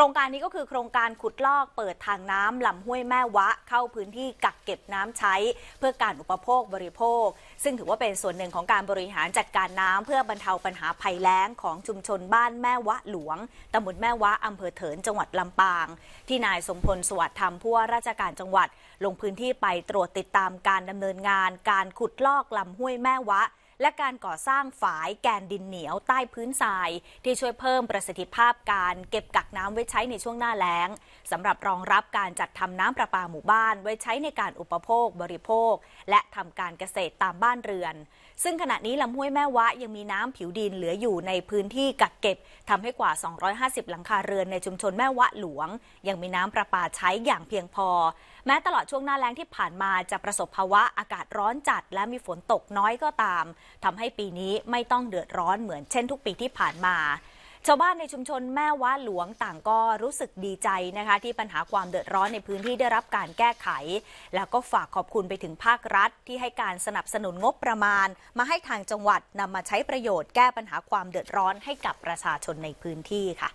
ครงการนี้ก็คือโครงการขุดลอกเปิดทางน้ำลำห้วยแม่วะ เข้าพื้นที่กักเก็บน้ำใช้เพื่อการอุปโภคบริโภค ซึ่งถือว่าเป็นส่วนหนึ่งของการบริหารจัดการน้ำเพื่อบรรเทาปัญหาภัยแล้งของชุมชนบ้านแม่วะหลวงตำบลแม่วะอำเภอเถินจังหวัดลำปางที่นายสมพลสวัสดิ์ธรรมผู้ว่าราชการจังหวัด ลงพื้นที่ไปตรวจติดตามการดำเนินงานการขุดลอกลำห้วยแม่วะและการก่อสร้างฝายแกนดินเหนียวใต้พื้นทราย ที่ช่วยเพิ่มประสิทธิภาพการ เก็บกักน้ำไว้ใช้ในช่วงหน้าแล้งสำหรับรองรับการจัดทำน้ำประปาหมู่บ้านไว้ใช้ในการอุปโภคบริโภค และทำการเกษตรตามบ้านเรือน ซึ่งขณะนี้ลำห้วยแม่วะ ยังมีน้ำผิวดินเหลืออยู่ในพื้นที่กักเก็บทำให้กว่า 250 หลังคาเรือนในชุมชนแม่วะหลวง ยังมีน้ำประปาใช้อย่างเพียงพอ แม้ตลอดช่วงหน้าแล้งที่ผ่านมาจะประสบภาวะอากาศร้อนจัด และมีฝนตกน้อยก็ตามทำให้ปีนี้ไม่ต้องเดือดร้อนเหมือนเช่นทุกปีที่ผ่านมาชาวบ้านในชุมชนแม่ว้าหลวงต่างก็รู้สึกดีใจนะคะที่ปัญหาความเดือดร้อนในพื้นที่ได้รับการแก้ไข แล้วก็ฝากขอบคุณไปถึงภาครัฐ ที่ให้การสนับสนุนงบประมาณ มาให้ทางจังหวัดนำมาใช้ประโยชน์แก้ปัญหาความเดือดร้อนให้กับประชาชนในพื้นที่ค่ะ